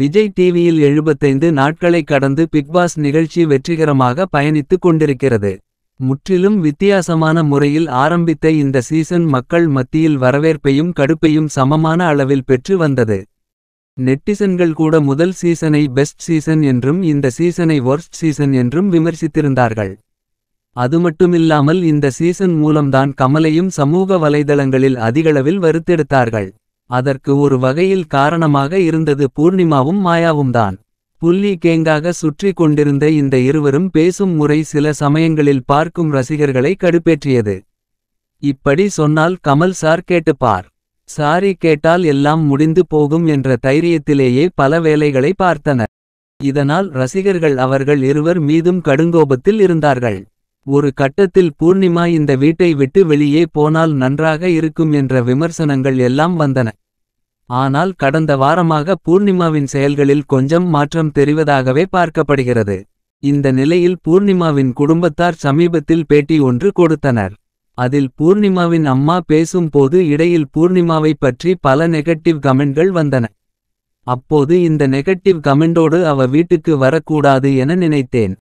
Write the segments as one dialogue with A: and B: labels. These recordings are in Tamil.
A: விஜய் டிவியில் எழுபத்தைந்து நாட்களை கடந்து பிக்பாஸ் நிகழ்ச்சி வெற்றிகரமாக பயணித்துக் கொண்டிருக்கிறது முற்றிலும் வித்தியாசமான முறையில் ஆரம்பித்த இந்த சீசன் மக்கள் மத்தியில் வரவேற்பையும் கடுப்பையும் சமமான அளவில் பெற்று வந்தது நெட்டிசன்கள் கூட முதல் சீசனை பெஸ்ட் சீசன் என்றும் இந்த சீசனை ஒர்ஸ்ட் சீசன் என்றும் விமர்சித்திருந்தார்கள் அது மட்டுமில்லாமல் இந்த சீசன் மூலம்தான் கமலையும் சமூக வலைதளங்களில் அதிகளவில் வருத்தெடுத்தார்கள் அதற்கு ஒரு வகையில் காரணமாக இருந்தது பூர்ணிமாவும் மாயாவும்தான் புள்ளி கேங்காக சுற்றி கொண்டிருந்த இந்த இருவரும் பேசும் முறை சில சமயங்களில் பார்க்கும் ரசிகர்களை கடுப்பேற்றியது இப்படி சொன்னால் கமல் சார் கேட்டுப்பார் சாரி கேட்டால் எல்லாம் முடிந்து போகும் என்ற தைரியத்திலேயே பல வேலைகளை பார்த்தனர் இதனால் ரசிகர்கள் அவர்கள் இருவர் மீதும் கடுங்கோபத்தில் இருந்தார்கள் ஒரு கட்டத்தில் பூர்ணிமா இந்த வீட்டை விட்டு வெளியே போனால் நன்றாக இருக்கும் என்ற விமர்சனங்கள் எல்லாம் வந்தன ஆனால் கடந்த வாரமாக பூர்ணிமாவின் செயல்களில் கொஞ்சம் மாற்றம் தெரிவதாகவே பார்க்கப்படுகிறது இந்த நிலையில் பூர்ணிமாவின் குடும்பத்தார் சமீபத்தில் பேட்டி ஒன்று கொடுத்தனர் அதில் பூர்ணிமாவின் அம்மா பேசும் போது இடையில் பூர்ணிமாவை பற்றி பல நெகட்டிவ் கமெண்ட்கள் வந்தன அப்போது இந்த நெகட்டிவ் கமெண்டோடு அவ வீட்டுக்கு வரக்கூடாது என நினைத்தேன்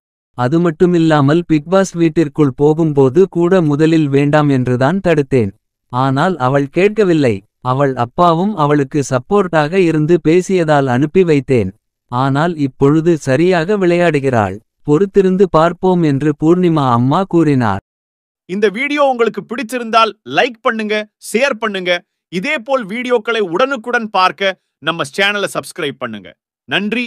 A: அது மட்டுமில்லாமல் பிக்பாஸ் வீட்டிற்குள் போகும்போது கூட முதலில் வேண்டாம் என்றுதான் தடுத்தேன் ஆனால் அவள் கேட்கவில்லை அவள் அப்பாவும் அவளுக்கு சப்போர்ட்டாக இருந்து பேசியதால் அனுப்பி வைத்தேன் ஆனால் இப்பொழுது சரியாக விளையாடுகிறாள் பொறுத்திருந்து பார்ப்போம் என்று பூர்ணிமா அம்மா கூறினார்
B: இந்த வீடியோ உங்களுக்கு பிடிச்சிருந்தால் லைக் பண்ணுங்க ஷேர் பண்ணுங்க இதே போல் வீடியோக்களை உடனுக்குடன் பார்க்க நம்ம சேனலை சப்ஸ்கிரைப் பண்ணுங்க நன்றி